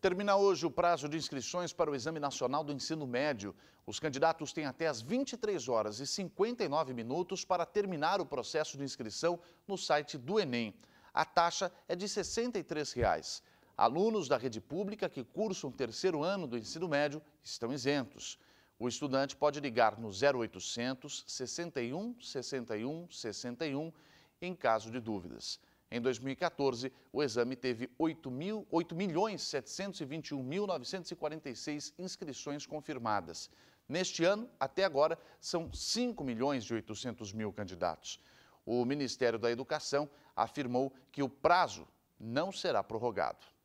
Termina hoje o prazo de inscrições para o Exame Nacional do Ensino Médio. Os candidatos têm até as 23 horas e 59 minutos para terminar o processo de inscrição no site do Enem. A taxa é de R$ 63. Reais. Alunos da rede pública que cursam o terceiro ano do ensino médio estão isentos. O estudante pode ligar no 0800 61 61 61 em caso de dúvidas. Em 2014, o exame teve 8.721.946 inscrições confirmadas. Neste ano, até agora, são 5 milhões de 800 mil candidatos. O Ministério da Educação afirmou que o prazo não será prorrogado.